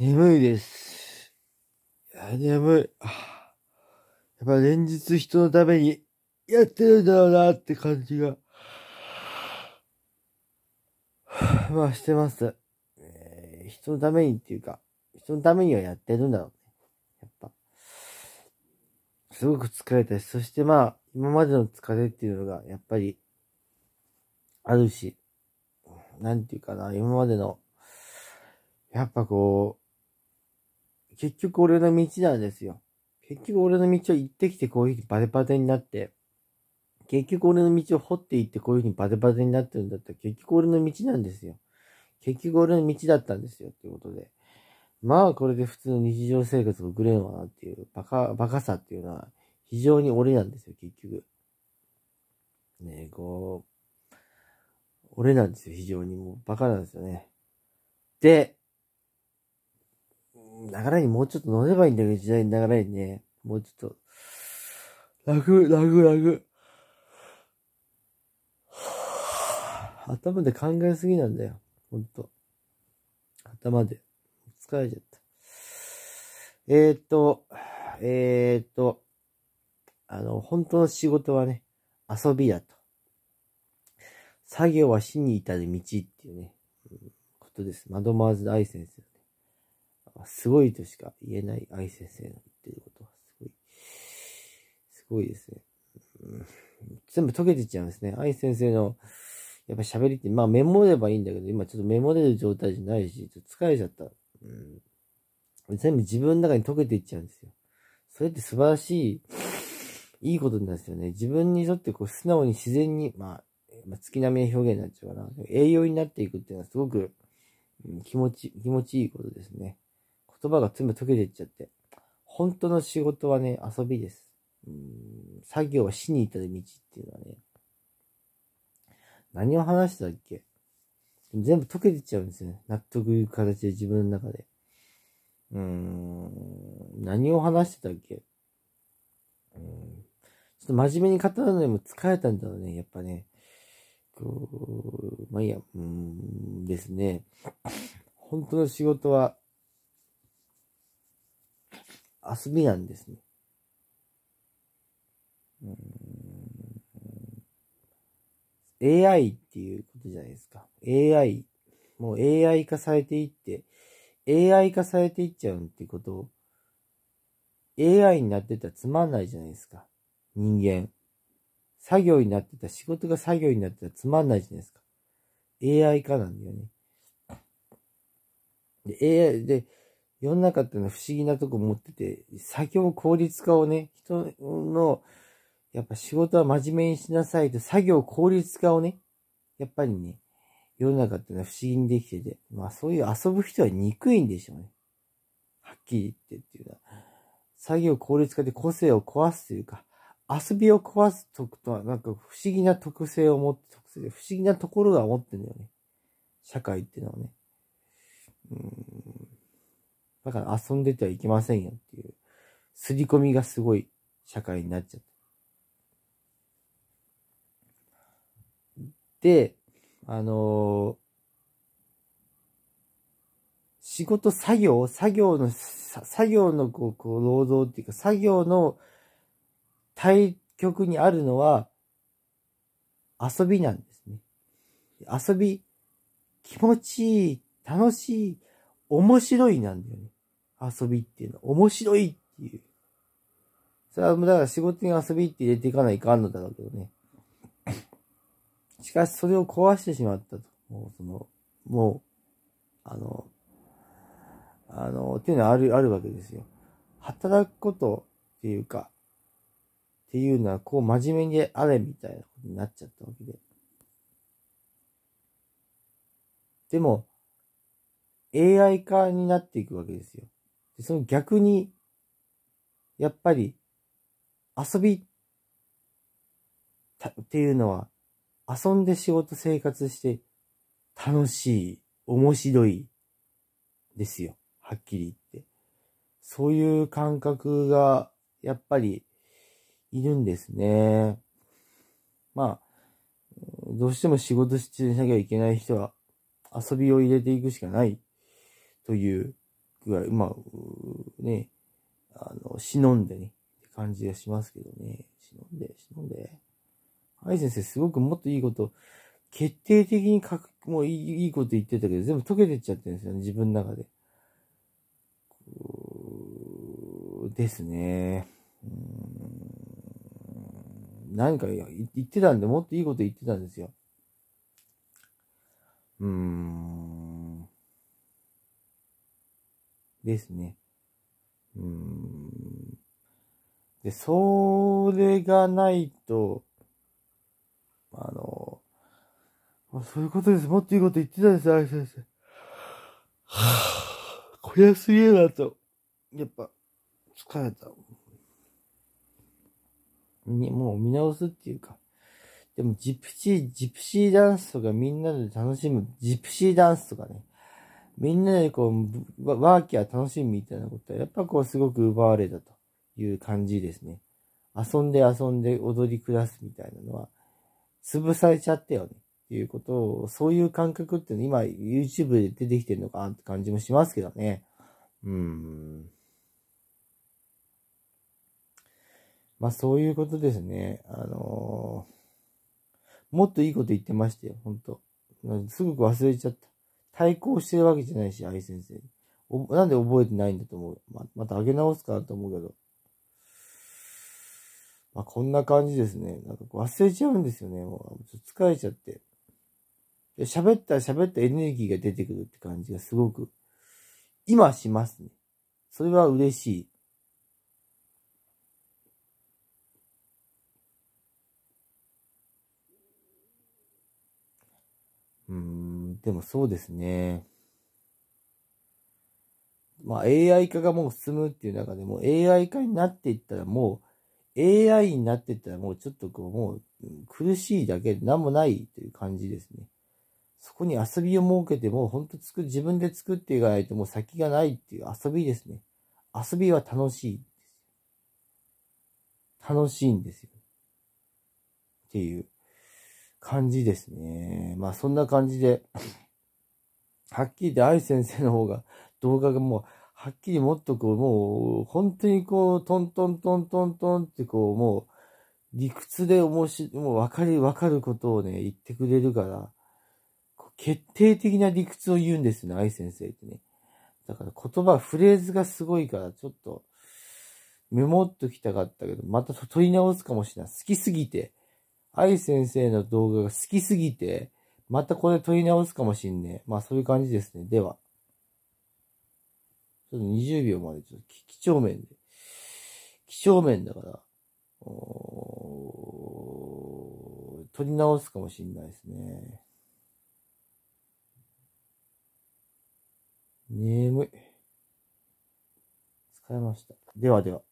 眠いです。いや、眠い。やっぱ連日人のためにやってるんだろうなって感じが、まあしてます、えー。人のためにっていうか、人のためにはやってるんだろうね。やっぱ。すごく疲れたし、そしてまあ、今までの疲れっていうのが、やっぱり、あるし、なんていうかな、今までの、やっぱこう、結局俺の道なんですよ。結局俺の道を行ってきてこういうふうにバテバテになって、結局俺の道を掘っていってこういうふうにバテバテになってるんだったら結局俺の道なんですよ。結局俺の道だったんですよ。ということで。まあこれで普通の日常生活を送れんわなっていう、バカ、バカさっていうのは非常に俺なんですよ、結局。ねえ、こう、俺なんですよ、非常に。もうバカなんですよね。で、流れにもうちょっと乗ればいいんだけど、時代の流れにね、もうちょっと、楽、楽、楽。頭で考えすぎなんだよ。ほんと。頭で。疲れちゃった。えー、っと、えー、っと、あの、本当の仕事はね、遊びだと。作業は死に至る道っていうね、うん、ことです。窓回ずセ先生。すごいとしか言えない愛先生の言ってることは、すごい、すごいですね。全部溶けてっちゃうんですね。愛先生の、やっぱ喋りって、まあメモればいいんだけど、今ちょっとメモれる状態じゃないし、ちょっと疲れちゃった。うん、全部自分の中に溶けていっちゃうんですよ。それって素晴らしい、いいことなんですよね。自分にとってこう素直に自然に、まあ、まあ、月並みの表現になっちゃうかな。栄養になっていくっていうのはすごく、うん、気持ち、気持ちいいことですね。言葉が全部溶けていっちゃって。本当の仕事はね、遊びです。うん作業は死に至る道っていうのはね、何を話したっけ全部溶けてっちゃうんですよね。納得いく形で自分の中で。うーん、何を話してたっけうん、ちょっと真面目に語るのにも疲れたんだろうね、やっぱね。こう、まあいいや、うんですね。本当の仕事は遊びなんですね。AI っていうことじゃないですか。AI。もう AI 化されていって、AI 化されていっちゃうってことを、AI になってたらつまんないじゃないですか。人間。作業になってた、仕事が作業になってたらつまんないじゃないですか。AI 化なんだよね。で、AI で、世の中っていうのは不思議なとこ持ってて、作業効率化をね、人の、やっぱ仕事は真面目にしなさいと、作業効率化をね、やっぱりね、世の中っていうのは不思議にできてて、まあそういう遊ぶ人は憎いんでしょうね。はっきり言ってっていうのは。作業効率化で個性を壊すというか、遊びを壊すとくとは、なんか不思議な特性を持って、特性で不思議なところが持ってんだよね。社会っていうのはね。うんだから遊んでてはいけませんよっていう、刷り込みがすごい社会になっちゃった。で、あのー、仕事作業、作業の、作業のこう、こう労働っていうか、作業の対局にあるのは、遊びなんですね。遊び、気持ちいい、楽しい、面白いなんだよね。遊びっていうのは。面白いっていう。それは、もうだから仕事に遊びって入れていかないかんのだろうけどね。しかし、それを壊してしまったと。もう、その、もう、あの、あの、っていうのはある、あるわけですよ。働くことっていうか、っていうのは、こう真面目にあれみたいなことになっちゃったわけで。でも、AI 化になっていくわけですよ。でその逆に、やっぱり、遊び、っていうのは、遊んで仕事生活して、楽しい、面白い、ですよ。はっきり言って。そういう感覚が、やっぱり、いるんですね。まあ、どうしても仕事しなきゃいけない人は遊びを入れていくしかないという具合、まあ、ね、あの、忍んでね、って感じがしますけどね。忍んで、忍んで。はい、先生、すごくもっといいこと、決定的に書く、もういいいいこと言ってたけど、全部溶けてっちゃってるんですよね、自分の中で。ですね。うん何か言ってたんで、もっといいこと言ってたんですよ。うーん。ですね。うん。で、それがないと、あの、そういうことです。もっといいこと言ってたんです、あ先生。はぁ、こりゃすげえなと。やっぱ、疲れた。に、もう見直すっていうか。でも、ジプシー、ジプシーダンスとかみんなで楽しむ、ジプシーダンスとかね。みんなでこう、ワーキャー楽しみみたいなことは、やっぱこうすごく奪われたという感じですね。遊んで遊んで踊り暮らすみたいなのは、潰されちゃったよね。っていうことを、そういう感覚っていうの今 YouTube で出てきてるのかなって感じもしますけどね。うん。まあそういうことですね。あのー、もっといいこと言ってましたよ、本当すごく忘れちゃった。対抗してるわけじゃないし、愛先生。おなんで覚えてないんだと思う。ま、また上げ直すかなと思うけど。まあ、こんな感じですね。なんか忘れちゃうんですよね。もう疲れちゃって。喋ったら喋ったエネルギーが出てくるって感じがすごく、今しますね。それは嬉しい。うん。でもそうですね。まあ AI 化がもう進むっていう中でも AI 化になっていったらもう AI になっていったらもうちょっとこうもう苦しいだけで何もないという感じですね。そこに遊びを設けても本当つく自分で作っていかないともう先がないっていう遊びですね。遊びは楽しい。楽しいんですよ。っていう。感じですね。まあそんな感じで、はっきり言って愛先生の方が動画がもう、はっきりもっとこう、もう、本当にこう、トントントントントンってこう、もう、理屈で面白もう分かり、分かることをね、言ってくれるから、決定的な理屈を言うんですね、愛先生ってね。だから言葉、フレーズがすごいから、ちょっと、メモっときたかったけど、また取り直すかもしれない。好きすぎて。愛先生の動画が好きすぎて、またこれ撮り直すかもしんねえ。まあそういう感じですね。では。ちょっと20秒まで、ちょっと、貴重面で。貴重面だから、お撮り直すかもしんないですね。眠い。使いました。ではでは。